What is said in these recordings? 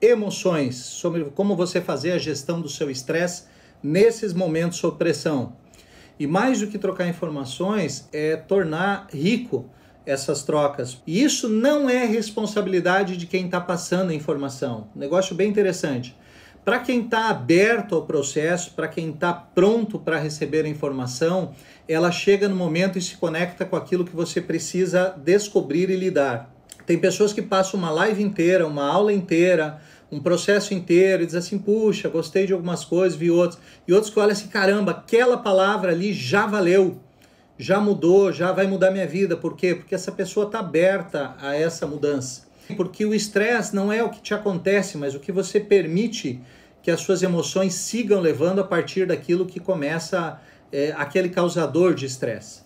emoções, sobre como você fazer a gestão do seu estresse nesses momentos sob pressão. E mais do que trocar informações, é tornar rico essas trocas. E isso não é responsabilidade de quem está passando a informação. Um negócio bem interessante. Para quem está aberto ao processo, para quem está pronto para receber a informação, ela chega no momento e se conecta com aquilo que você precisa descobrir e lidar. Tem pessoas que passam uma live inteira, uma aula inteira, um processo inteiro e diz assim: puxa, gostei de algumas coisas, vi outras. E outros que olham assim: caramba, aquela palavra ali já valeu, já mudou, já vai mudar minha vida. Por quê? Porque essa pessoa está aberta a essa mudança. Porque o estresse não é o que te acontece, mas o que você permite que as suas emoções sigam levando a partir daquilo que começa é, aquele causador de estresse.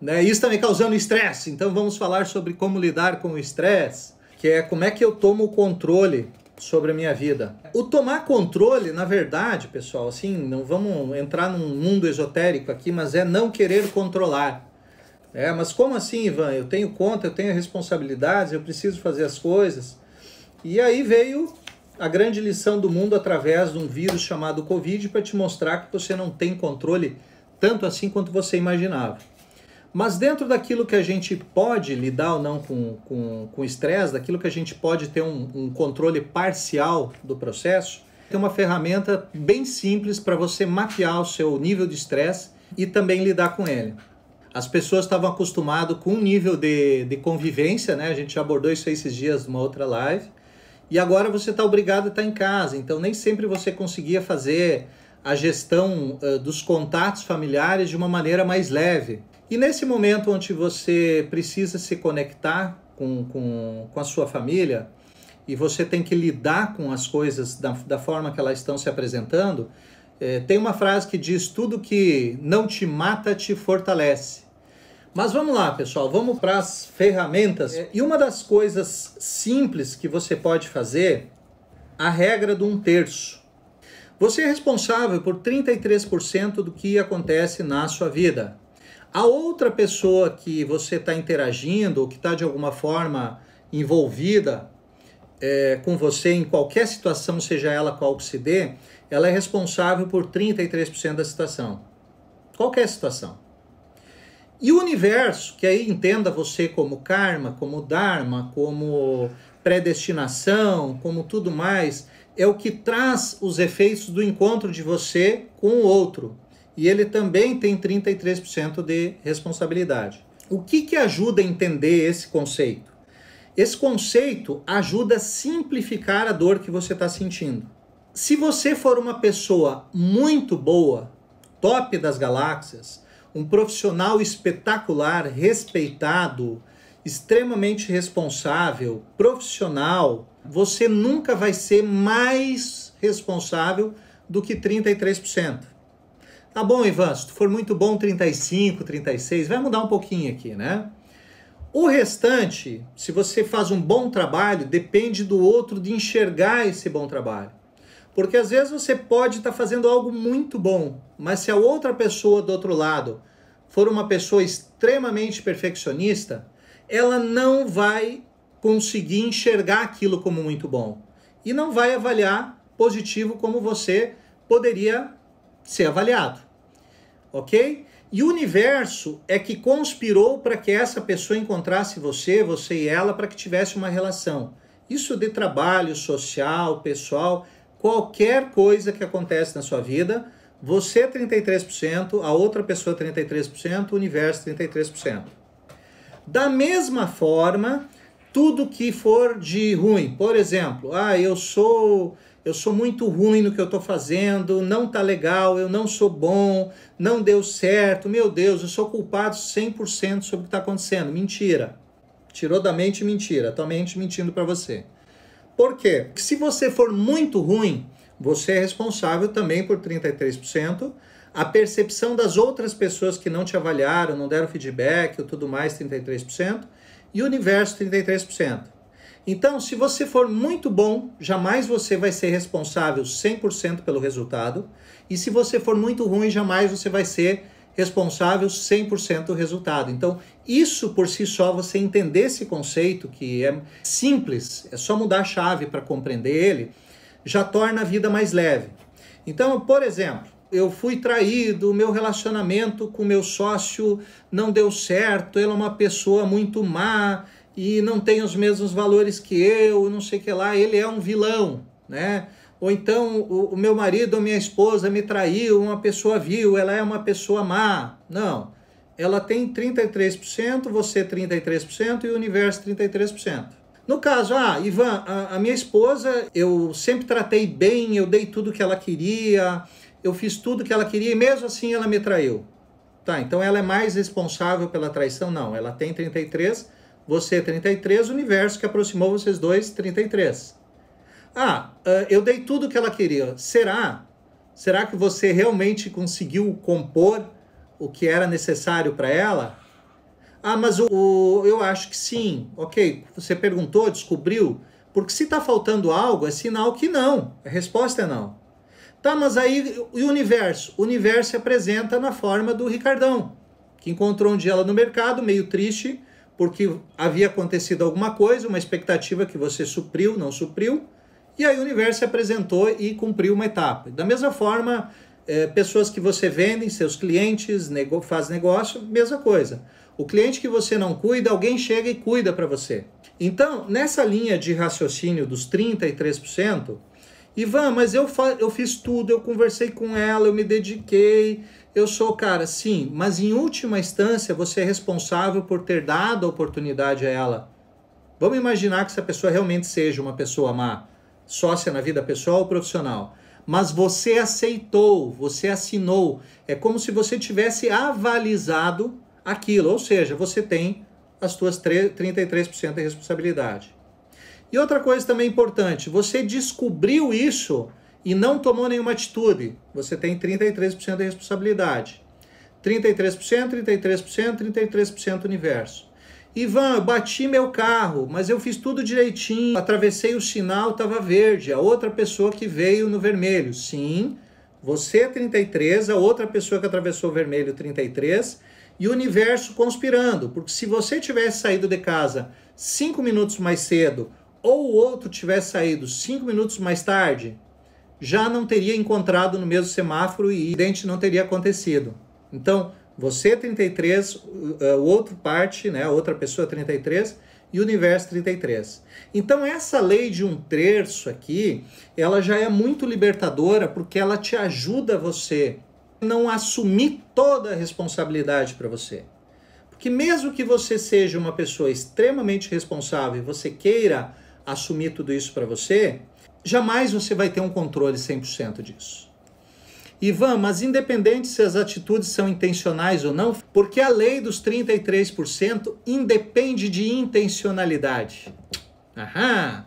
Né? Isso também tá causando estresse. Então vamos falar sobre como lidar com o estresse, que é como é que eu tomo o controle sobre a minha vida. O tomar controle, na verdade, pessoal, assim, não vamos entrar num mundo esotérico aqui, mas é não querer controlar. É, mas como assim, Ivan? Eu tenho conta, eu tenho responsabilidades, eu preciso fazer as coisas. E aí veio a grande lição do mundo através de um vírus chamado Covid para te mostrar que você não tem controle tanto assim quanto você imaginava. Mas dentro daquilo que a gente pode lidar ou não com com estresse, daquilo que a gente pode ter um, um controle parcial do processo, tem uma ferramenta bem simples para você mapear o seu nível de estresse e também lidar com ele. As pessoas estavam acostumadas com um nível de, de convivência, né? A gente abordou isso esses dias numa outra live. E agora você está obrigado a estar tá em casa, então nem sempre você conseguia fazer a gestão uh, dos contatos familiares de uma maneira mais leve. E nesse momento onde você precisa se conectar com, com, com a sua família e você tem que lidar com as coisas da, da forma que elas estão se apresentando, eh, tem uma frase que diz: tudo que não te mata te fortalece. Mas vamos lá, pessoal, vamos para as ferramentas. É. E uma das coisas simples que você pode fazer, a regra do um terço. Você é responsável por 33% do que acontece na sua vida. A outra pessoa que você está interagindo ou que está de alguma forma envolvida é, com você em qualquer situação, seja ela qual que se dê, ela é responsável por 33% da situação. Qualquer situação. E o universo, que aí entenda você como karma, como dharma, como predestinação, como tudo mais, é o que traz os efeitos do encontro de você com o outro. E ele também tem 33% de responsabilidade. O que, que ajuda a entender esse conceito? Esse conceito ajuda a simplificar a dor que você está sentindo. Se você for uma pessoa muito boa, top das galáxias, um profissional espetacular, respeitado, extremamente responsável, profissional, você nunca vai ser mais responsável do que 33%. Tá bom, Ivan, se tu for muito bom, 35, 36, vai mudar um pouquinho aqui, né? O restante, se você faz um bom trabalho, depende do outro de enxergar esse bom trabalho. Porque às vezes você pode estar tá fazendo algo muito bom, mas se a outra pessoa do outro lado for uma pessoa extremamente perfeccionista, ela não vai conseguir enxergar aquilo como muito bom e não vai avaliar positivo como você poderia ser avaliado. Ok? E o universo é que conspirou para que essa pessoa encontrasse você, você e ela, para que tivesse uma relação. Isso de trabalho, social, pessoal, qualquer coisa que acontece na sua vida, você 33%, a outra pessoa 33%, o universo 33%. Da mesma forma tudo que for de ruim. Por exemplo, ah, eu sou eu sou muito ruim no que eu estou fazendo, não tá legal, eu não sou bom, não deu certo, meu Deus, eu sou culpado 100% sobre o que está acontecendo. Mentira. Tirou da mente mentira, tua mente mentindo para você. Por quê? Porque se você for muito ruim, você é responsável também por 33%. A percepção das outras pessoas que não te avaliaram, não deram feedback ou tudo mais, 33% e universo 33%. Então, se você for muito bom, jamais você vai ser responsável 100% pelo resultado, e se você for muito ruim, jamais você vai ser responsável 100% do resultado. Então, isso por si só, você entender esse conceito, que é simples, é só mudar a chave para compreender ele, já torna a vida mais leve. Então, por exemplo, eu fui traído, o meu relacionamento com meu sócio não deu certo, ele é uma pessoa muito má e não tem os mesmos valores que eu, não sei o que lá, ele é um vilão, né? Ou então o, o meu marido ou minha esposa me traiu, uma pessoa viu, ela é uma pessoa má. Não. Ela tem 33%, você 33% e o universo 33%. No caso, ah, Ivan, a, a minha esposa, eu sempre tratei bem, eu dei tudo que ela queria, eu fiz tudo que ela queria e mesmo assim ela me traiu. Tá, então ela é mais responsável pela traição? Não, ela tem 33, você 33, o universo que aproximou vocês dois, 33. Ah, ah, eu dei tudo que ela queria. Será? Será que você realmente conseguiu compor o que era necessário para ela? Ah, mas o, o, eu acho que sim. Ok, você perguntou, descobriu. Porque se está faltando algo, é sinal que não. A resposta é não. Tá, mas aí o universo? O universo se apresenta na forma do Ricardão, que encontrou um dia ela no mercado, meio triste, porque havia acontecido alguma coisa, uma expectativa que você supriu, não supriu, e aí o universo se apresentou e cumpriu uma etapa. Da mesma forma, é, pessoas que você vende, seus clientes, nego faz negócio, mesma coisa. O cliente que você não cuida, alguém chega e cuida para você. Então, nessa linha de raciocínio dos 33%, Ivan, mas eu, eu fiz tudo, eu conversei com ela, eu me dediquei, eu sou cara, sim, mas em última instância você é responsável por ter dado a oportunidade a ela. Vamos imaginar que essa pessoa realmente seja uma pessoa má, sócia na vida pessoal ou profissional. Mas você aceitou, você assinou. É como se você tivesse avalizado aquilo, ou seja, você tem as suas 33% de responsabilidade. E outra coisa também importante, você descobriu isso e não tomou nenhuma atitude, você tem 33% de responsabilidade. 33%, 33%, 33% universo. Ivan, eu bati meu carro, mas eu fiz tudo direitinho. Atravessei o sinal, estava verde. A outra pessoa que veio no vermelho. Sim, você 33, a outra pessoa que atravessou o vermelho 33 e o universo conspirando. Porque se você tivesse saído de casa cinco minutos mais cedo ou o outro tivesse saído cinco minutos mais tarde, já não teria encontrado no mesmo semáforo e o acidente não teria acontecido. Então, você 33, eh, o outro parte, né, outra pessoa 33 e o universo 33. Então, essa lei de um terço aqui, ela já é muito libertadora porque ela te ajuda você não assumir toda a responsabilidade para você. Porque mesmo que você seja uma pessoa extremamente responsável e você queira assumir tudo isso para você, jamais você vai ter um controle 100% disso. Ivan, mas independente se as atitudes são intencionais ou não, porque a lei dos 33% independe de intencionalidade. Aham.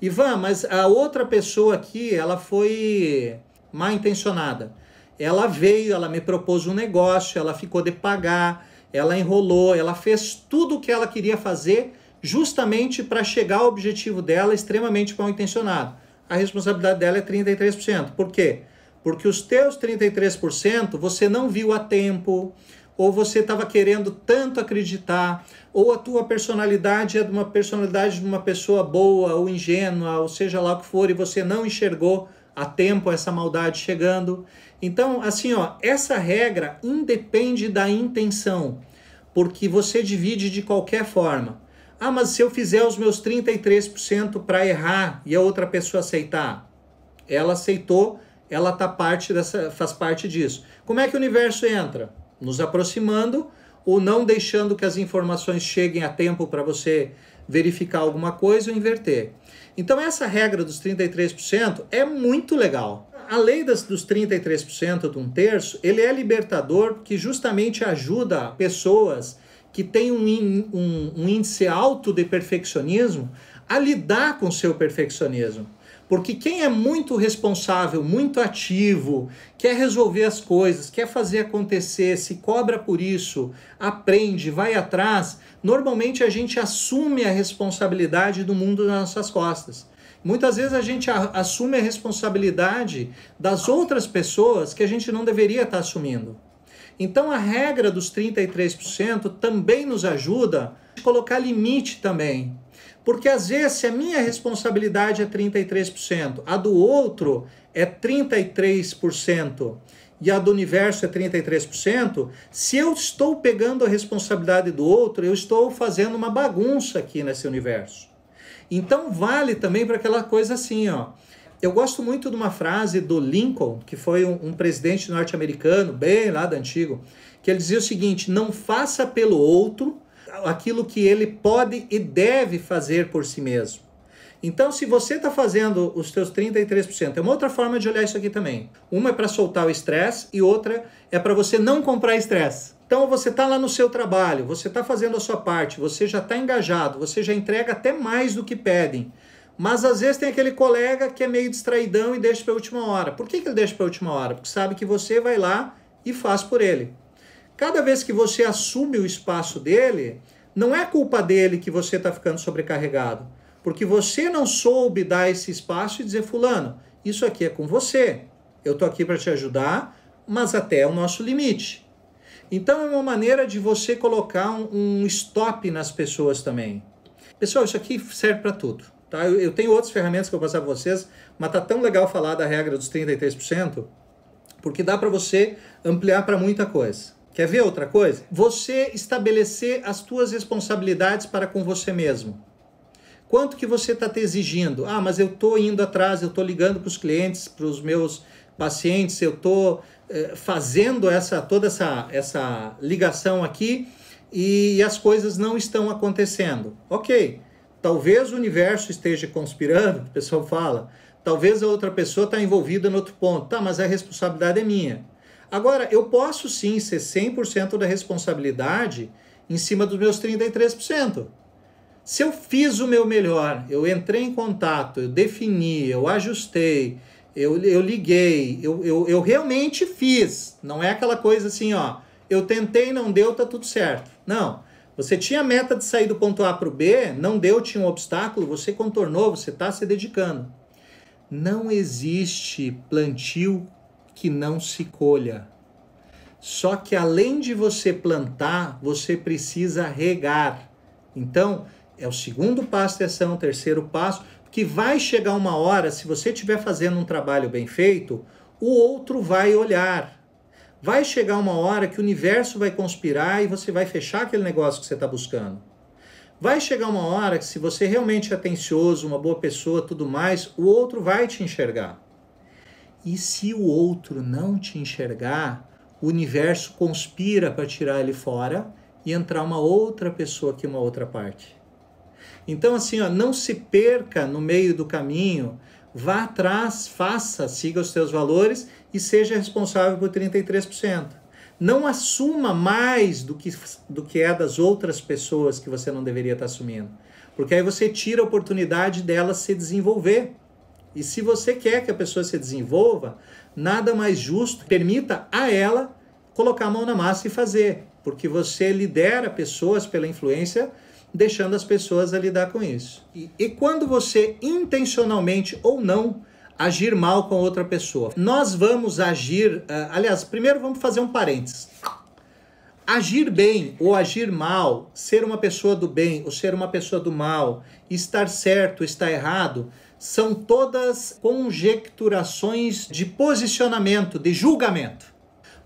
Ivan, mas a outra pessoa aqui, ela foi mal intencionada. Ela veio, ela me propôs um negócio, ela ficou de pagar, ela enrolou, ela fez tudo o que ela queria fazer justamente para chegar ao objetivo dela extremamente mal intencionado. A responsabilidade dela é 33%. Por quê? Porque os teus 33% você não viu a tempo, ou você estava querendo tanto acreditar, ou a tua personalidade é de uma personalidade de uma pessoa boa ou ingênua, ou seja lá o que for, e você não enxergou a tempo essa maldade chegando. Então, assim, ó, essa regra independe da intenção, porque você divide de qualquer forma. Ah, mas se eu fizer os meus 33% para errar e a outra pessoa aceitar? Ela aceitou, ela tá parte dessa, faz parte disso. Como é que o universo entra? Nos aproximando ou não deixando que as informações cheguem a tempo para você verificar alguma coisa ou inverter. Então essa regra dos 33% é muito legal. A lei das, dos 33% de um terço, ele é libertador porque justamente ajuda pessoas que tem um, um, um índice alto de perfeccionismo a lidar com seu perfeccionismo. Porque quem é muito responsável, muito ativo, quer resolver as coisas, quer fazer acontecer, se cobra por isso, aprende, vai atrás, normalmente a gente assume a responsabilidade do mundo nas nossas costas. Muitas vezes a gente assume a responsabilidade das outras pessoas que a gente não deveria estar assumindo. Então a regra dos 33% também nos ajuda a colocar limite também. Porque às vezes se a minha responsabilidade é 33%, a do outro é 33% e a do universo é 33%, se eu estou pegando a responsabilidade do outro, eu estou fazendo uma bagunça aqui nesse universo. Então vale também para aquela coisa assim, ó. Eu gosto muito de uma frase do Lincoln, que foi um, um presidente norte-americano, bem lá do antigo, que ele dizia o seguinte: não faça pelo outro aquilo que ele pode e deve fazer por si mesmo. Então, se você está fazendo os seus 33%, é uma outra forma de olhar isso aqui também. Uma é para soltar o estresse e outra é para você não comprar estresse. Então, você está lá no seu trabalho, você está fazendo a sua parte, você já está engajado, você já entrega até mais do que pedem. Mas às vezes tem aquele colega que é meio distraidão e deixa para a última hora. Por que, que ele deixa para a última hora? Porque sabe que você vai lá e faz por ele. Cada vez que você assume o espaço dele, não é culpa dele que você está ficando sobrecarregado. Porque você não soube dar esse espaço e dizer, Fulano, isso aqui é com você. Eu estou aqui para te ajudar, mas até é o nosso limite. Então é uma maneira de você colocar um, um stop nas pessoas também. Pessoal, isso aqui serve para tudo. Tá? Eu, eu, tenho outras ferramentas que eu vou passar para vocês, mas tá tão legal falar da regra dos 33%, porque dá para você ampliar para muita coisa. Quer ver outra coisa? Você estabelecer as suas responsabilidades para com você mesmo. Quanto que você está te exigindo? Ah, mas eu estou indo atrás, eu estou ligando para os clientes, para os meus pacientes, eu estou eh, fazendo essa toda essa, essa ligação aqui e, e as coisas não estão acontecendo. Ok, Talvez o universo esteja conspirando, o pessoal fala. Talvez a outra pessoa está envolvida em outro ponto. Tá, mas a responsabilidade é minha. Agora, eu posso sim ser 100% da responsabilidade em cima dos meus 33%. Se eu fiz o meu melhor, eu entrei em contato, eu defini, eu ajustei, eu, eu liguei, eu, eu, eu realmente fiz. Não é aquela coisa assim, ó, eu tentei, não deu, tá tudo certo. Não. Você tinha a meta de sair do ponto A para o B, não deu, tinha um obstáculo, você contornou, você está se dedicando. Não existe plantio que não se colha. Só que além de você plantar, você precisa regar. Então, é o segundo passo de ação, o terceiro passo, que vai chegar uma hora, se você estiver fazendo um trabalho bem feito, o outro vai olhar Vai chegar uma hora que o universo vai conspirar e você vai fechar aquele negócio que você está buscando. Vai chegar uma hora que, se você realmente é atencioso, uma boa pessoa, tudo mais, o outro vai te enxergar. E se o outro não te enxergar, o universo conspira para tirar ele fora e entrar uma outra pessoa aqui, uma outra parte. Então, assim, ó, não se perca no meio do caminho, vá atrás, faça, siga os seus valores e seja responsável por 33%. Não assuma mais do que, do que é das outras pessoas que você não deveria estar assumindo. Porque aí você tira a oportunidade delas se desenvolver. E se você quer que a pessoa se desenvolva, nada mais justo permita a ela colocar a mão na massa e fazer. Porque você lidera pessoas pela influência, deixando as pessoas a lidar com isso. E, e quando você intencionalmente ou não agir mal com outra pessoa. Nós vamos agir, eh, aliás, primeiro vamos fazer um parênteses. Agir bem ou agir mal, ser uma pessoa do bem ou ser uma pessoa do mal, estar certo, ou estar errado, são todas conjecturações de posicionamento, de julgamento.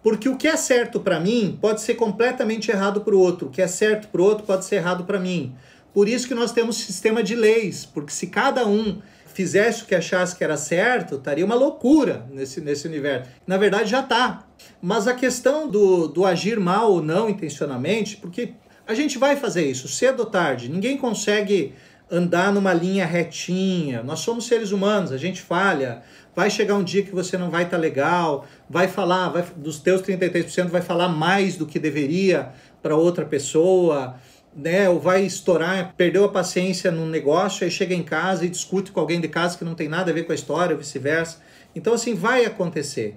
Porque o que é certo para mim pode ser completamente errado para o outro, o que é certo para o outro pode ser errado para mim. Por isso que nós temos sistema de leis, porque se cada um fizesse o que achasse que era certo, estaria uma loucura nesse, nesse universo. Na verdade, já está. Mas a questão do, do agir mal ou não intencionalmente, porque a gente vai fazer isso cedo ou tarde, ninguém consegue andar numa linha retinha. Nós somos seres humanos, a gente falha. Vai chegar um dia que você não vai estar tá legal, vai falar, vai, dos teus 33% vai falar mais do que deveria para outra pessoa né, ou vai estourar, perdeu a paciência num negócio, aí chega em casa e discute com alguém de casa que não tem nada a ver com a história, ou vice-versa. Então, assim, vai acontecer.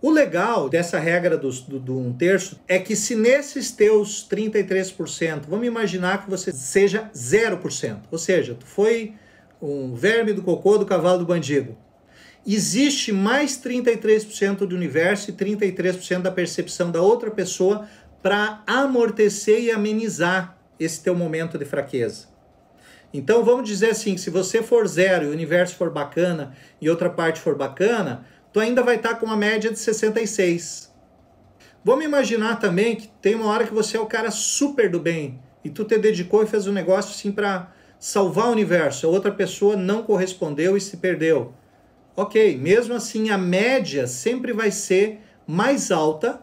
O legal dessa regra do, do, do, um terço é que se nesses teus 33%, vamos imaginar que você seja 0%, ou seja, tu foi um verme do cocô do cavalo do bandido. Existe mais 33% do universo e 33% da percepção da outra pessoa para amortecer e amenizar esse teu momento de fraqueza. Então vamos dizer assim, se você for zero e o universo for bacana e outra parte for bacana, tu ainda vai estar tá com uma média de 66. Vamos imaginar também que tem uma hora que você é o cara super do bem e tu te dedicou e fez um negócio assim para salvar o universo. A outra pessoa não correspondeu e se perdeu. Ok, mesmo assim a média sempre vai ser mais alta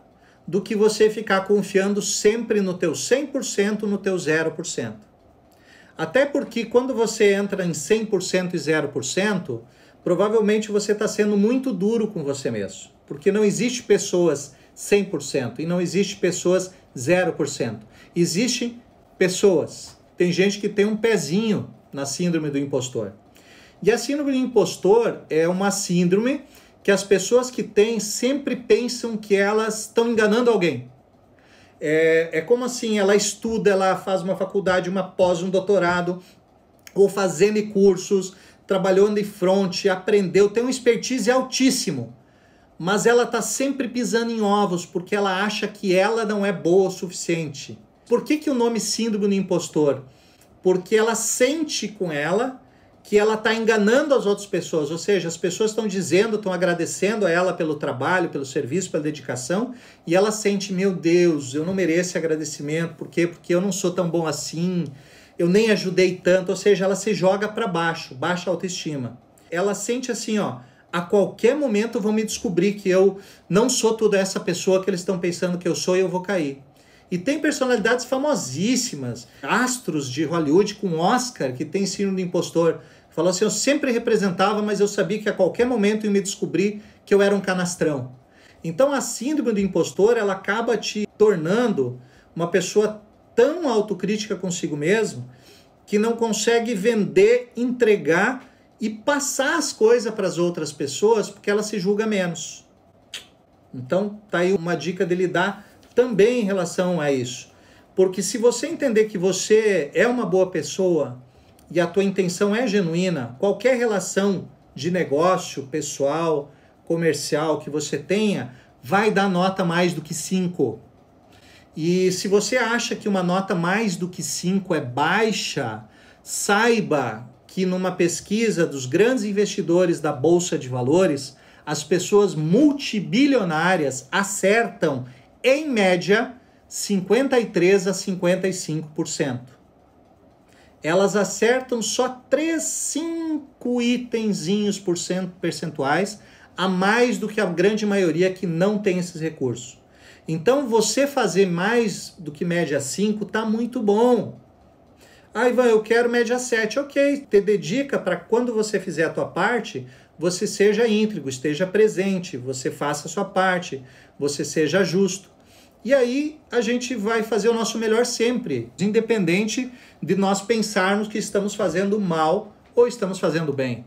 do que você ficar confiando sempre no teu 100%, no teu 0%. Até porque quando você entra em 100% e 0%, provavelmente você está sendo muito duro com você mesmo. Porque não existe pessoas 100% e não existe pessoas 0%. Existem pessoas. Tem gente que tem um pezinho na síndrome do impostor. E a síndrome do impostor é uma síndrome que as pessoas que têm sempre pensam que elas estão enganando alguém. É, é como assim, ela estuda, ela faz uma faculdade, uma pós, um doutorado, ou fazendo cursos, trabalhando em frente, aprendeu, tem um expertise altíssimo. Mas ela está sempre pisando em ovos porque ela acha que ela não é boa o suficiente. Por que, que o nome síndrome do impostor? Porque ela sente com ela que ela está enganando as outras pessoas, ou seja, as pessoas estão dizendo, estão agradecendo a ela pelo trabalho, pelo serviço, pela dedicação, e ela sente, meu Deus, eu não mereço agradecimento, por quê? Porque eu não sou tão bom assim, eu nem ajudei tanto, ou seja, ela se joga para baixo, baixa autoestima. Ela sente assim, ó, a qualquer momento vão me descobrir que eu não sou toda essa pessoa que eles estão pensando que eu sou e eu vou cair. E tem personalidades famosíssimas, astros de Hollywood com Oscar, que tem síndrome do impostor. Falou assim: eu sempre representava, mas eu sabia que a qualquer momento eu me descobrir que eu era um canastrão. Então a síndrome do impostor ela acaba te tornando uma pessoa tão autocrítica consigo mesmo que não consegue vender, entregar e passar as coisas para as outras pessoas porque ela se julga menos. Então tá aí uma dica de lidar também em relação a isso. Porque se você entender que você é uma boa pessoa e a tua intenção é genuína, qualquer relação de negócio, pessoal, comercial que você tenha, vai dar nota mais do que 5. E se você acha que uma nota mais do que 5 é baixa, saiba que numa pesquisa dos grandes investidores da bolsa de valores, as pessoas multibilionárias acertam em média, 53 a 55%. Elas acertam só 3, 5 itenzinhos percentuais a mais do que a grande maioria que não tem esses recursos. Então você fazer mais do que média 5 tá muito bom. Ah, Ivan, eu quero média 7. Ok, te dedica para quando você fizer a tua parte, você seja íntegro, esteja presente, você faça a sua parte, você seja justo. E aí a gente vai fazer o nosso melhor sempre, independente de nós pensarmos que estamos fazendo mal ou estamos fazendo bem.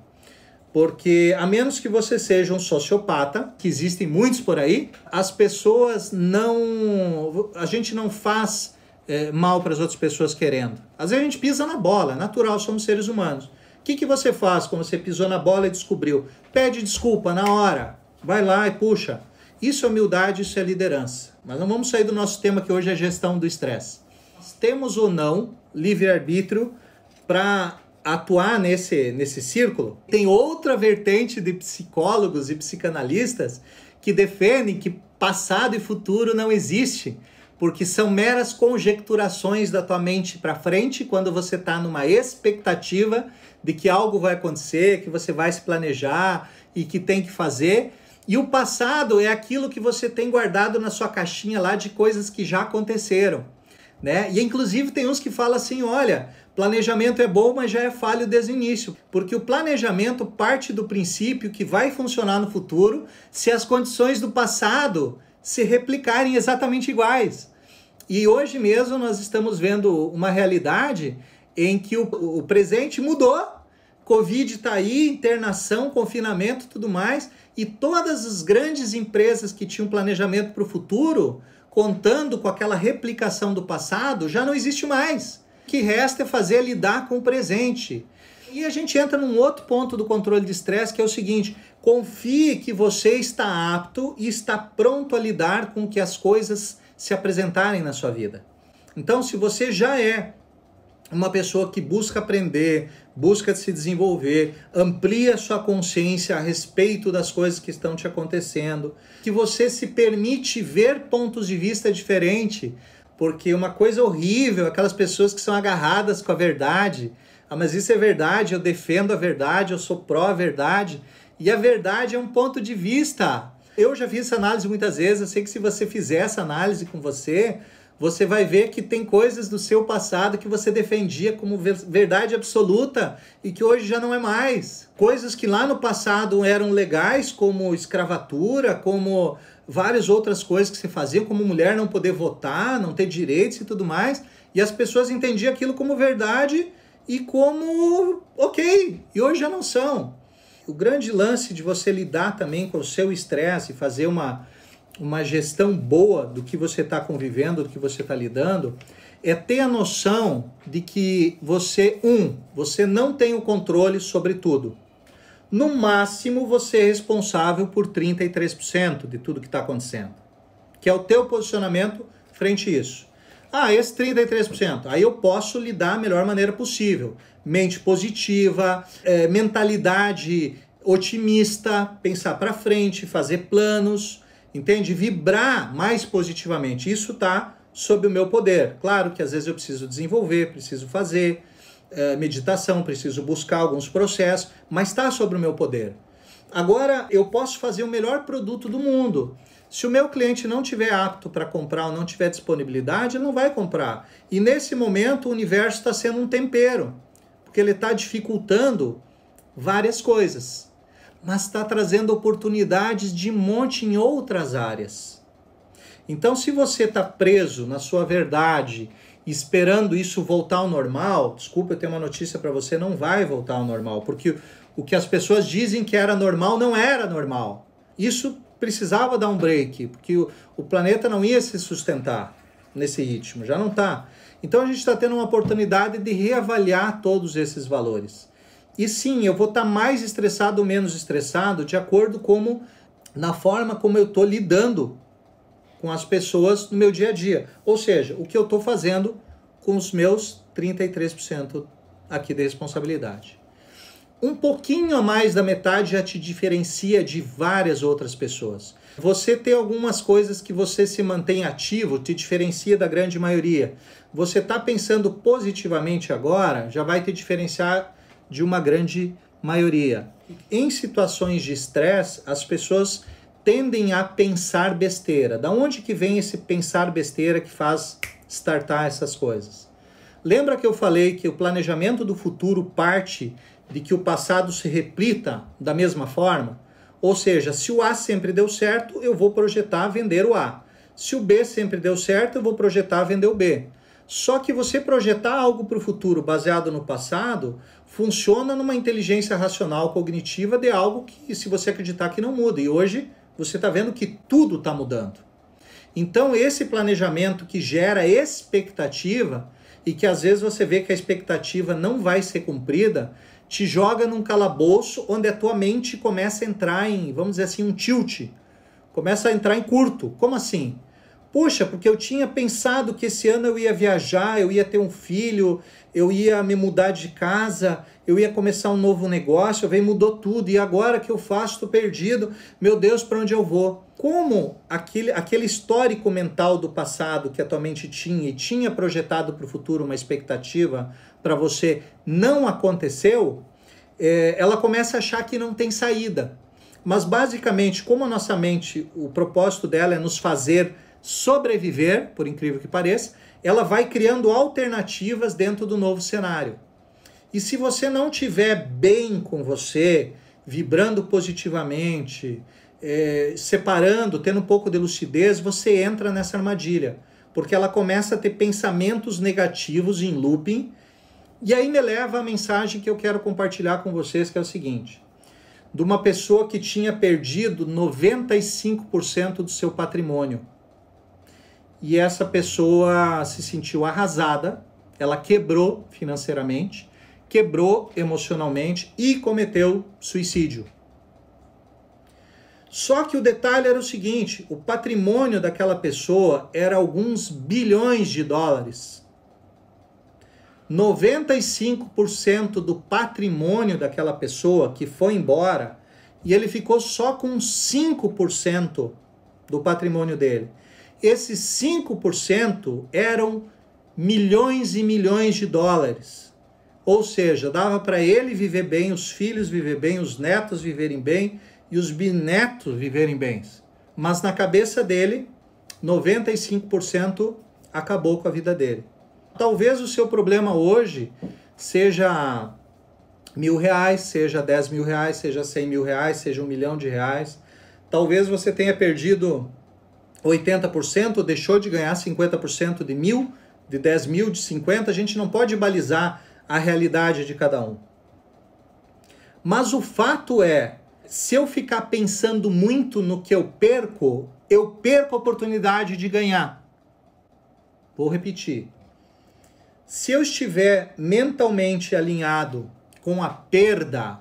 Porque a menos que você seja um sociopata, que existem muitos por aí, as pessoas não. A gente não faz é, mal para as outras pessoas querendo. Às vezes a gente pisa na bola, é natural, somos seres humanos que, que você faz quando você pisou na bola e descobriu? Pede desculpa na hora. Vai lá e puxa. Isso é humildade, isso é liderança. Mas não vamos sair do nosso tema que hoje é gestão do estresse. Temos ou não livre-arbítrio para atuar nesse, nesse círculo? Tem outra vertente de psicólogos e psicanalistas que defendem que passado e futuro não existe, porque são meras conjecturações da tua mente para frente quando você está numa expectativa de que algo vai acontecer, que você vai se planejar e que tem que fazer. E o passado é aquilo que você tem guardado na sua caixinha lá de coisas que já aconteceram, né? E inclusive tem uns que falam assim, olha, planejamento é bom, mas já é falho desde o início, porque o planejamento parte do princípio que vai funcionar no futuro se as condições do passado se replicarem exatamente iguais. E hoje mesmo nós estamos vendo uma realidade em que o, o presente mudou Covid está aí, internação, confinamento, tudo mais, e todas as grandes empresas que tinham planejamento para o futuro, contando com aquela replicação do passado, já não existe mais. O que resta é fazer é lidar com o presente. E a gente entra num outro ponto do controle de estresse, que é o seguinte: confie que você está apto e está pronto a lidar com que as coisas se apresentarem na sua vida. Então, se você já é uma pessoa que busca aprender, busca se desenvolver, amplia sua consciência a respeito das coisas que estão te acontecendo, que você se permite ver pontos de vista diferentes, porque uma coisa horrível, aquelas pessoas que são agarradas com a verdade, ah, mas isso é verdade, eu defendo a verdade, eu sou pró-verdade, e a verdade é um ponto de vista. Eu já fiz essa análise muitas vezes, eu sei que se você fizer essa análise com você, você vai ver que tem coisas do seu passado que você defendia como verdade absoluta e que hoje já não é mais. Coisas que lá no passado eram legais, como escravatura, como várias outras coisas que se fazia como mulher não poder votar, não ter direitos e tudo mais, e as pessoas entendiam aquilo como verdade e como ok, e hoje já não são. O grande lance de você lidar também com o seu estresse, fazer uma uma gestão boa do que você está convivendo, do que você está lidando, é ter a noção de que você, um, você não tem o controle sobre tudo. No máximo, você é responsável por 33% de tudo que está acontecendo, que é o teu posicionamento frente a isso. Ah, esse 33%, aí eu posso lidar da melhor maneira possível. Mente positiva, é, mentalidade otimista, pensar para frente, fazer planos, entende? Vibrar mais positivamente. Isso está sob o meu poder. Claro que às vezes eu preciso desenvolver, preciso fazer eh, meditação, preciso buscar alguns processos, mas está sob o meu poder. Agora eu posso fazer o melhor produto do mundo. Se o meu cliente não tiver apto para comprar ou não tiver disponibilidade, ele não vai comprar. E nesse momento o universo está sendo um tempero, porque ele está dificultando várias coisas mas está trazendo oportunidades de monte em outras áreas. Então, se você está preso na sua verdade, esperando isso voltar ao normal, desculpa, eu tenho uma notícia para você, não vai voltar ao normal, porque o que as pessoas dizem que era normal não era normal. Isso precisava dar um break, porque o, o planeta não ia se sustentar nesse ritmo, já não está. Então a gente está tendo uma oportunidade de reavaliar todos esses valores. E sim, eu vou estar tá mais estressado ou menos estressado de acordo como na forma como eu estou lidando com as pessoas no meu dia a dia. Ou seja, o que eu estou fazendo com os meus 33% aqui de responsabilidade. Um pouquinho a mais da metade já te diferencia de várias outras pessoas. Você tem algumas coisas que você se mantém ativo, te diferencia da grande maioria. Você está pensando positivamente agora, já vai te diferenciar de uma grande maioria. Em situações de estresse, as pessoas tendem a pensar besteira. Da onde que vem esse pensar besteira que faz startar essas coisas? Lembra que eu falei que o planejamento do futuro parte de que o passado se repita da mesma forma? Ou seja, se o A sempre deu certo, eu vou projetar vender o A. Se o B sempre deu certo, eu vou projetar vender o B. Só que você projetar algo para o futuro baseado no passado funciona numa inteligência racional cognitiva de algo que, se você acreditar que não muda, e hoje você está vendo que tudo está mudando. Então, esse planejamento que gera expectativa e que às vezes você vê que a expectativa não vai ser cumprida, te joga num calabouço onde a tua mente começa a entrar em, vamos dizer assim, um tilt. Começa a entrar em curto. Como assim? Poxa, porque eu tinha pensado que esse ano eu ia viajar, eu ia ter um filho, eu ia me mudar de casa, eu ia começar um novo negócio, vem mudou tudo e agora que eu faço, estou perdido. Meu Deus, para onde eu vou? Como aquele, aquele histórico mental do passado que a tua mente tinha e tinha projetado para o futuro uma expectativa para você não aconteceu, é, ela começa a achar que não tem saída. Mas basicamente, como a nossa mente, o propósito dela é nos fazer sobreviver, por incrível que pareça, ela vai criando alternativas dentro do novo cenário. E se você não tiver bem com você, vibrando positivamente, é, separando, tendo um pouco de lucidez, você entra nessa armadilha, porque ela começa a ter pensamentos negativos em looping. E aí me leva a mensagem que eu quero compartilhar com vocês, que é o seguinte: de uma pessoa que tinha perdido 95% do seu patrimônio e essa pessoa se sentiu arrasada, ela quebrou financeiramente, quebrou emocionalmente e cometeu suicídio. Só que o detalhe era o seguinte: o patrimônio daquela pessoa era alguns bilhões de dólares. 95% do patrimônio daquela pessoa que foi embora e ele ficou só com 5% do patrimônio dele esses 5% eram milhões e milhões de dólares. Ou seja, dava para ele viver bem, os filhos viver bem, os netos viverem bem e os binetos viverem bem. Mas na cabeça dele, 95% acabou com a vida dele. Talvez o seu problema hoje seja mil reais, seja dez mil reais, seja cem mil reais, seja um milhão de reais. Talvez você tenha perdido 80%, deixou de ganhar 50% de mil, de 10 mil, de 50, a gente não pode balizar a realidade de cada um. Mas o fato é, se eu ficar pensando muito no que eu perco, eu perco a oportunidade de ganhar. Vou repetir. Se eu estiver mentalmente alinhado com a perda,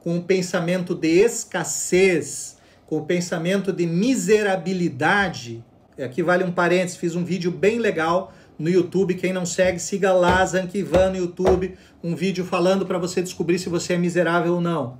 com o pensamento de escassez, o pensamento de miserabilidade. É, aqui vale um parênteses, fiz um vídeo bem legal no YouTube. Quem não segue, siga lá, Zankivan no YouTube. Um vídeo falando para você descobrir se você é miserável ou não.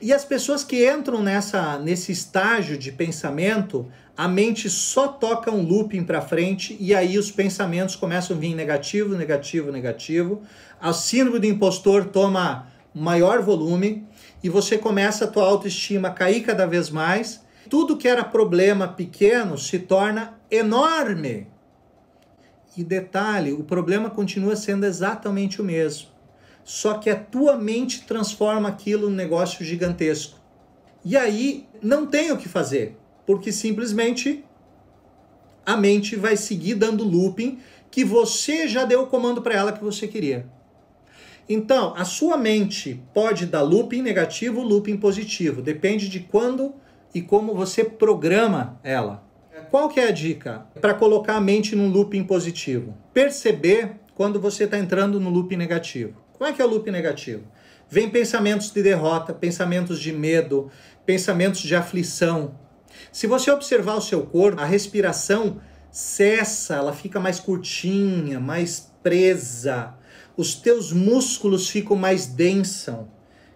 E as pessoas que entram nessa, nesse estágio de pensamento, a mente só toca um looping para frente e aí os pensamentos começam a vir negativo, negativo, negativo. A síndrome do impostor toma maior volume e você começa a tua autoestima a cair cada vez mais. Tudo que era problema pequeno se torna enorme. E detalhe, o problema continua sendo exatamente o mesmo. Só que a tua mente transforma aquilo num negócio gigantesco. E aí não tem o que fazer, porque simplesmente a mente vai seguir dando looping que você já deu o comando para ela que você queria. Então, a sua mente pode dar looping negativo, looping positivo, depende de quando e como você programa ela. Qual que é a dica para colocar a mente num looping positivo? Perceber quando você está entrando no looping negativo. Qual é que é o looping negativo? Vem pensamentos de derrota, pensamentos de medo, pensamentos de aflição. Se você observar o seu corpo, a respiração cessa, ela fica mais curtinha, mais presa os teus músculos ficam mais densos,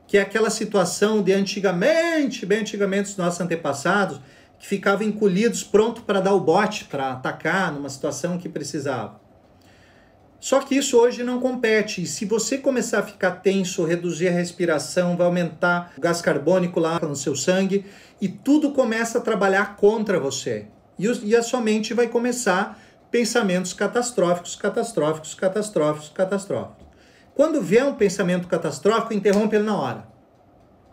que é aquela situação de antigamente, bem antigamente os nossos antepassados, que ficavam encolhidos, pronto para dar o bote, para atacar numa situação que precisava. Só que isso hoje não compete. E se você começar a ficar tenso, reduzir a respiração, vai aumentar o gás carbônico lá no seu sangue e tudo começa a trabalhar contra você. E, e a sua mente vai começar pensamentos catastróficos, catastróficos, catastróficos, catastróficos. Quando vê um pensamento catastrófico, interrompe ele na hora.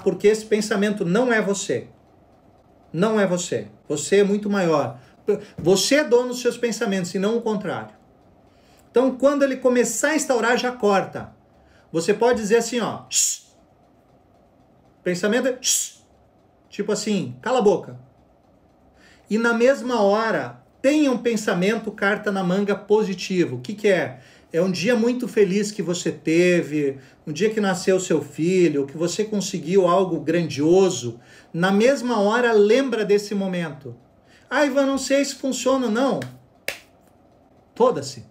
Porque esse pensamento não é você. Não é você. Você é muito maior. Você é dono dos seus pensamentos e não o contrário. Então, quando ele começar a instaurar, já corta. Você pode dizer assim, ó. Shh. Pensamento é, tipo assim, cala a boca. E na mesma hora, Tenha um pensamento carta na manga positivo. O que, que é? É um dia muito feliz que você teve, um dia que nasceu seu filho, que você conseguiu algo grandioso. Na mesma hora, lembra desse momento. Ah, Ivan, não sei se funciona, não. Foda-se.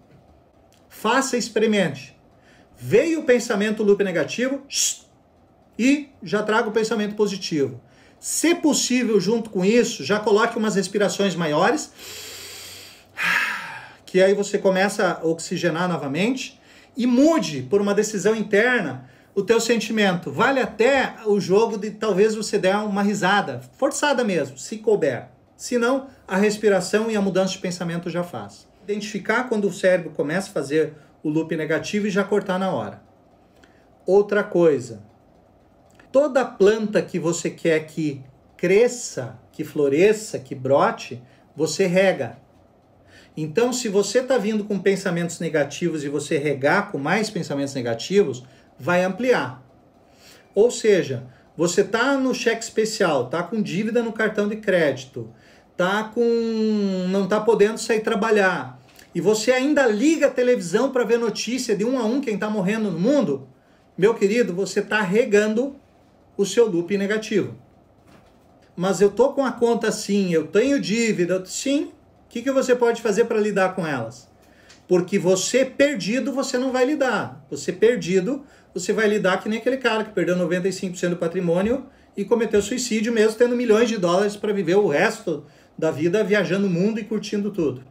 Faça, experimente. Veio o pensamento loop negativo e já traga o pensamento positivo. Se possível, junto com isso, já coloque umas respirações maiores que aí você começa a oxigenar novamente e mude por uma decisão interna o teu sentimento. Vale até o jogo de talvez você der uma risada, forçada mesmo, se couber. Se não, a respiração e a mudança de pensamento já faz. Identificar quando o cérebro começa a fazer o loop negativo e já cortar na hora. Outra coisa, toda planta que você quer que cresça, que floresça, que brote, você rega então, se você está vindo com pensamentos negativos e você regar com mais pensamentos negativos, vai ampliar. Ou seja, você está no cheque especial, está com dívida no cartão de crédito, está com não está podendo sair trabalhar e você ainda liga a televisão para ver notícia de um a um quem está morrendo no mundo, meu querido, você está regando o seu loop negativo. Mas eu tô com a conta assim, eu tenho dívida, sim, o que, que você pode fazer para lidar com elas? Porque você perdido, você não vai lidar. Você perdido, você vai lidar que nem aquele cara que perdeu 95% do patrimônio e cometeu suicídio mesmo tendo milhões de dólares para viver o resto da vida viajando o mundo e curtindo tudo.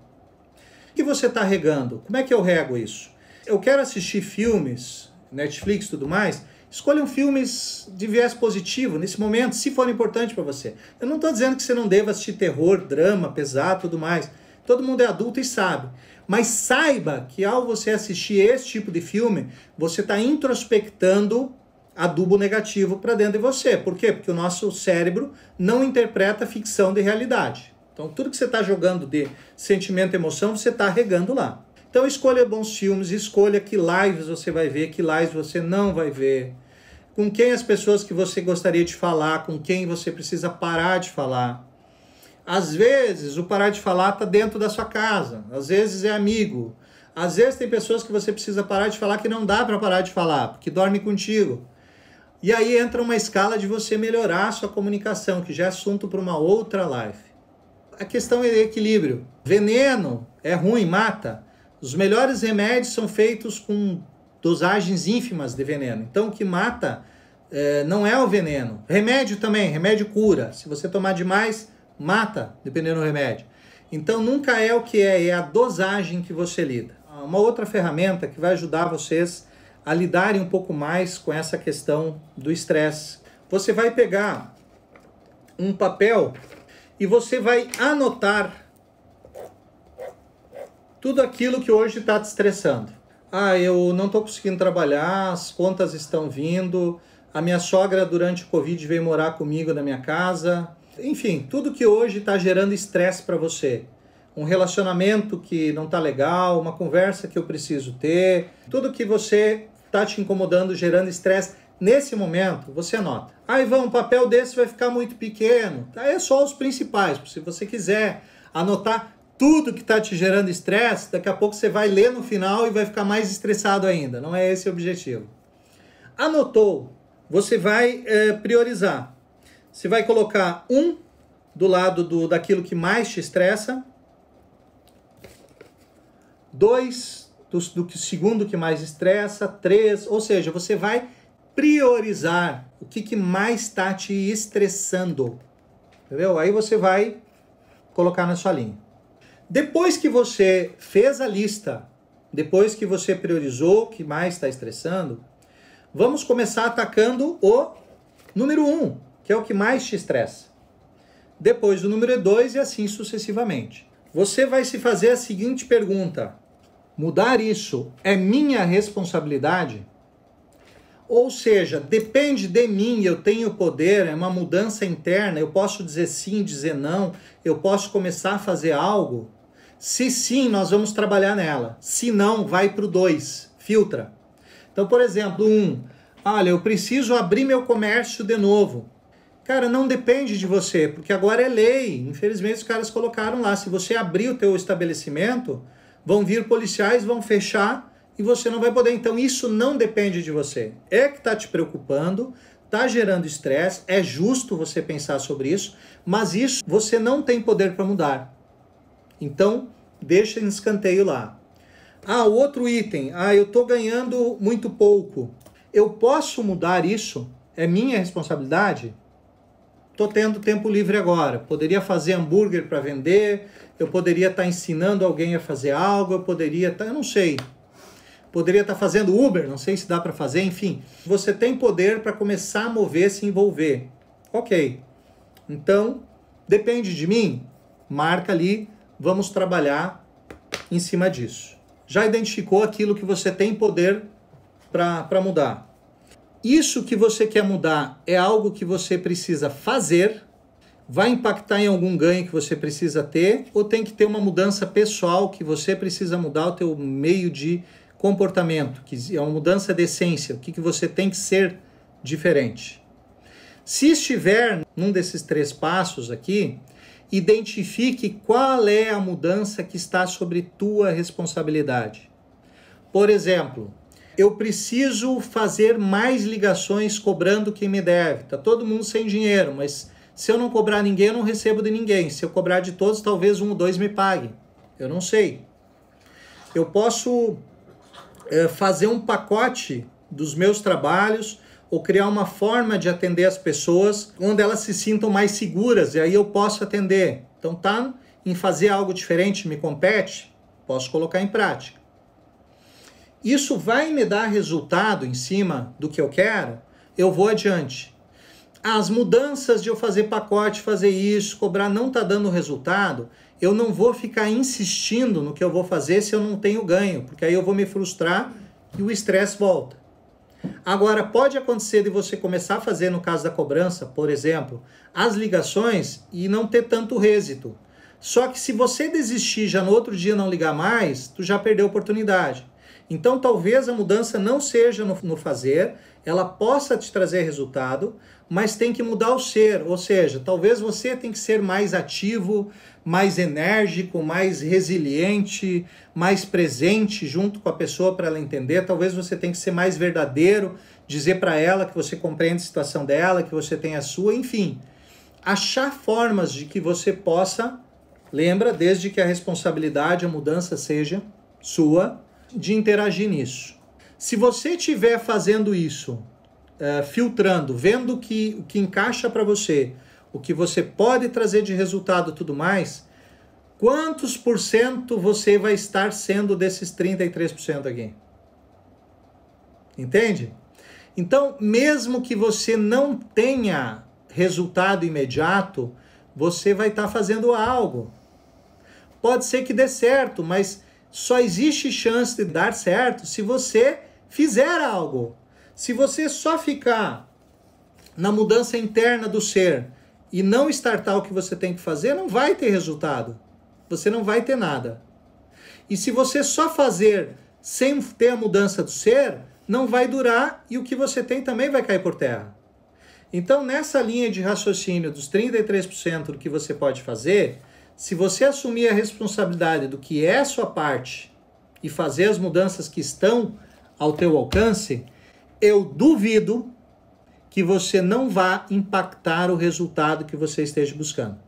O que você está regando? Como é que eu rego isso? Eu quero assistir filmes, Netflix e tudo mais, Escolham filmes de viés positivo nesse momento, se for importante para você. Eu não estou dizendo que você não deva assistir terror, drama, pesado, tudo mais. Todo mundo é adulto e sabe. Mas saiba que ao você assistir esse tipo de filme, você está introspectando adubo negativo para dentro de você. Por quê? Porque o nosso cérebro não interpreta ficção de realidade. Então, tudo que você está jogando de sentimento e emoção, você está regando lá. Então escolha bons filmes, escolha que lives você vai ver, que lives você não vai ver. Com quem as pessoas que você gostaria de falar, com quem você precisa parar de falar. Às vezes o parar de falar está dentro da sua casa, às vezes é amigo. Às vezes tem pessoas que você precisa parar de falar que não dá para parar de falar, porque dorme contigo. E aí entra uma escala de você melhorar a sua comunicação, que já é assunto para uma outra live. A questão é equilíbrio. Veneno é ruim, mata. Os melhores remédios são feitos com dosagens ínfimas de veneno. Então, o que mata é, não é o veneno. Remédio também, remédio cura. Se você tomar demais, mata, dependendo do remédio. Então, nunca é o que é, é a dosagem que você lida. Uma outra ferramenta que vai ajudar vocês a lidarem um pouco mais com essa questão do estresse. Você vai pegar um papel e você vai anotar tudo aquilo que hoje está te estressando. Ah, eu não estou conseguindo trabalhar, as contas estão vindo, a minha sogra durante o Covid veio morar comigo na minha casa. Enfim, tudo que hoje está gerando estresse para você. Um relacionamento que não está legal, uma conversa que eu preciso ter, tudo que você está te incomodando, gerando estresse, nesse momento você anota Ah, Ivan, um papel desse vai ficar muito pequeno. Tá, é só os principais. Se você quiser anotar tudo que está te gerando estresse, daqui a pouco você vai ler no final e vai ficar mais estressado ainda. Não é esse o objetivo. Anotou, você vai é, priorizar. Você vai colocar um do lado do, daquilo que mais te estressa, dois do, do segundo que mais estressa, três, ou seja, você vai priorizar o que, que mais está te estressando. Entendeu? Aí você vai colocar na sua linha. Depois que você fez a lista, depois que você priorizou o que mais está estressando, vamos começar atacando o número 1, um, que é o que mais te estressa. Depois o número 2 e assim sucessivamente. Você vai se fazer a seguinte pergunta: mudar isso é minha responsabilidade? Ou seja, depende de mim, eu tenho poder, é uma mudança interna, eu posso dizer sim, dizer não, eu posso começar a fazer algo. Se sim, nós vamos trabalhar nela. Se não, vai para o 2, filtra. Então, por exemplo, um, olha, eu preciso abrir meu comércio de novo. Cara, não depende de você, porque agora é lei. Infelizmente, os caras colocaram lá, se você abrir o teu estabelecimento, vão vir policiais, vão fechar e você não vai poder. Então, isso não depende de você. É que está te preocupando, está gerando estresse, é justo você pensar sobre isso, mas isso você não tem poder para mudar. Então, deixa em escanteio lá. Ah, outro item. Ah, eu estou ganhando muito pouco. Eu posso mudar isso? É minha responsabilidade? Estou tendo tempo livre agora. Poderia fazer hambúrguer para vender, eu poderia estar tá ensinando alguém a fazer algo, eu poderia estar, tá, eu não sei. Poderia estar tá fazendo Uber, não sei se dá para fazer, enfim. Você tem poder para começar a mover, se envolver. OK. Então, depende de mim. Marca ali vamos trabalhar em cima disso. Já identificou aquilo que você tem poder para mudar. Isso que você quer mudar é algo que você precisa fazer, vai impactar em algum ganho que você precisa ter, ou tem que ter uma mudança pessoal que você precisa mudar o teu meio de comportamento, que é uma mudança de essência, o que, que você tem que ser diferente. Se estiver num desses três passos aqui, identifique qual é a mudança que está sobre tua responsabilidade. Por exemplo, eu preciso fazer mais ligações cobrando quem me deve. Tá todo mundo sem dinheiro, mas se eu não cobrar ninguém, eu não recebo de ninguém. Se eu cobrar de todos, talvez um ou dois me paguem. Eu não sei. Eu posso é, fazer um pacote dos meus trabalhos ou criar uma forma de atender as pessoas onde elas se sintam mais seguras e aí eu posso atender. Então tá em fazer algo diferente me compete, posso colocar em prática. Isso vai me dar resultado em cima do que eu quero, eu vou adiante. As mudanças de eu fazer pacote, fazer isso, cobrar não tá dando resultado, eu não vou ficar insistindo no que eu vou fazer se eu não tenho ganho, porque aí eu vou me frustrar e o estresse volta. Agora, pode acontecer de você começar a fazer, no caso da cobrança, por exemplo, as ligações e não ter tanto êxito. Só que se você desistir já no outro dia não ligar mais, tu já perdeu a oportunidade. Então, talvez a mudança não seja no, no fazer, ela possa te trazer resultado, mas tem que mudar o ser, ou seja, talvez você tem que ser mais ativo, mais enérgico, mais resiliente, mais presente junto com a pessoa para ela entender, talvez você tem que ser mais verdadeiro, dizer para ela que você compreende a situação dela, que você tem a sua, enfim. Achar formas de que você possa, lembra, desde que a responsabilidade, a mudança seja sua, de interagir nisso. Se você estiver fazendo isso, uh, filtrando, vendo o que, que encaixa para você, o que você pode trazer de resultado tudo mais, quantos por cento você vai estar sendo desses 33% aqui? Entende? Então, mesmo que você não tenha resultado imediato, você vai estar tá fazendo algo. Pode ser que dê certo, mas só existe chance de dar certo se você fizer algo. Se você só ficar na mudança interna do ser e não startar o que você tem que fazer, não vai ter resultado. Você não vai ter nada. E se você só fazer sem ter a mudança do ser, não vai durar e o que você tem também vai cair por terra. Então, nessa linha de raciocínio dos 33% do que você pode fazer, se você assumir a responsabilidade do que é a sua parte e fazer as mudanças que estão ao teu alcance, eu duvido que você não vá impactar o resultado que você esteja buscando.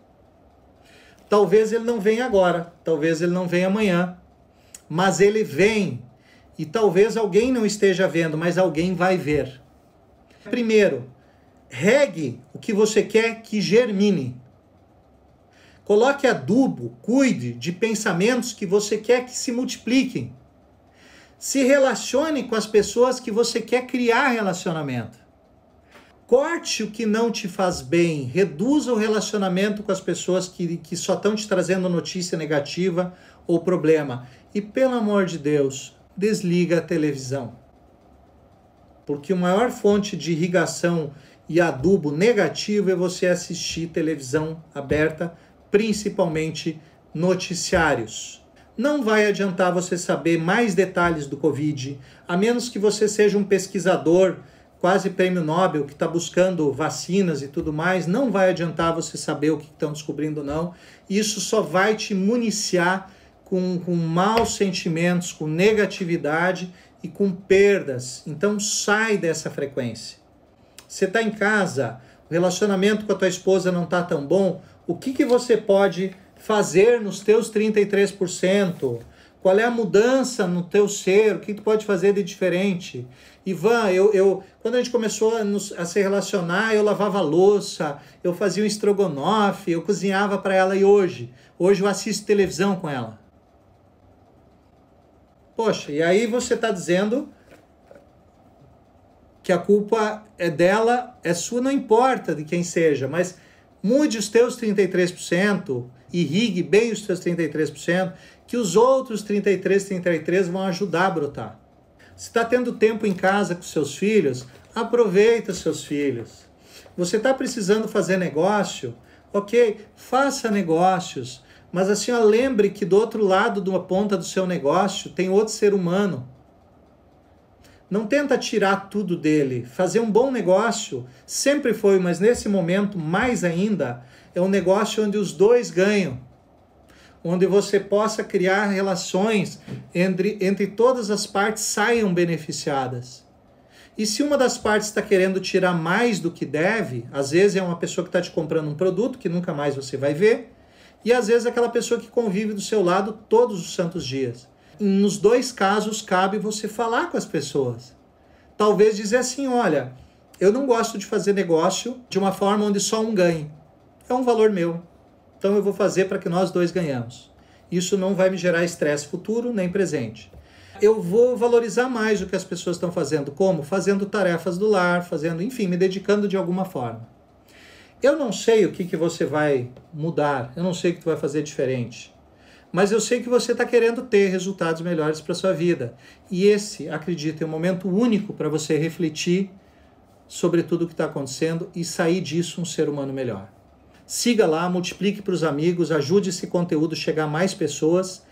Talvez ele não venha agora, talvez ele não venha amanhã, mas ele vem e talvez alguém não esteja vendo, mas alguém vai ver. Primeiro, regue o que você quer que germine. Coloque adubo, cuide de pensamentos que você quer que se multipliquem. Se relacione com as pessoas que você quer criar relacionamento. Corte o que não te faz bem, reduza o relacionamento com as pessoas que, que só estão te trazendo notícia negativa ou problema. E pelo amor de Deus, desliga a televisão. Porque a maior fonte de irrigação e adubo negativo é você assistir televisão aberta, principalmente noticiários não vai adiantar você saber mais detalhes do Covid, a menos que você seja um pesquisador, quase prêmio Nobel, que está buscando vacinas e tudo mais. Não vai adiantar você saber o que estão descobrindo, não. Isso só vai te municiar com, com maus sentimentos, com negatividade e com perdas. Então, sai dessa frequência. Você está em casa, o relacionamento com a tua esposa não está tão bom, o que, que você pode fazer nos teus 33%? Qual é a mudança no teu ser? O que tu pode fazer de diferente? Ivan, eu, eu quando a gente começou a, nos, a se relacionar, eu lavava louça, eu fazia um estrogonofe, eu cozinhava para ela e hoje, hoje eu assisto televisão com ela. Poxa, e aí você está dizendo que a culpa é dela, é sua, não importa de quem seja, mas mude os teus 33%, irrigue bem os seus 33%, que os outros 33, 33 vão ajudar a brotar. Se está tendo tempo em casa com seus filhos, aproveita seus filhos. Você está precisando fazer negócio? Ok, faça negócios. Mas assim, ó, lembre que do outro lado de uma ponta do seu negócio tem outro ser humano não tenta tirar tudo dele. Fazer um bom negócio sempre foi, mas nesse momento, mais ainda, é um negócio onde os dois ganham. Onde você possa criar relações entre, entre todas as partes saiam beneficiadas. E se uma das partes está querendo tirar mais do que deve, às vezes é uma pessoa que está te comprando um produto que nunca mais você vai ver, e às vezes é aquela pessoa que convive do seu lado todos os santos dias nos dois casos cabe você falar com as pessoas. Talvez dizer assim, olha, eu não gosto de fazer negócio de uma forma onde só um ganhe. É um valor meu. Então eu vou fazer para que nós dois ganhamos. Isso não vai me gerar estresse futuro nem presente. Eu vou valorizar mais o que as pessoas estão fazendo, como fazendo tarefas do lar, fazendo, enfim, me dedicando de alguma forma. Eu não sei o que, que você vai mudar, eu não sei o que tu vai fazer diferente mas eu sei que você está querendo ter resultados melhores para sua vida. E esse, acredito, é um momento único para você refletir sobre tudo o que está acontecendo e sair disso um ser humano melhor. Siga lá, multiplique para os amigos, ajude esse conteúdo a chegar a mais pessoas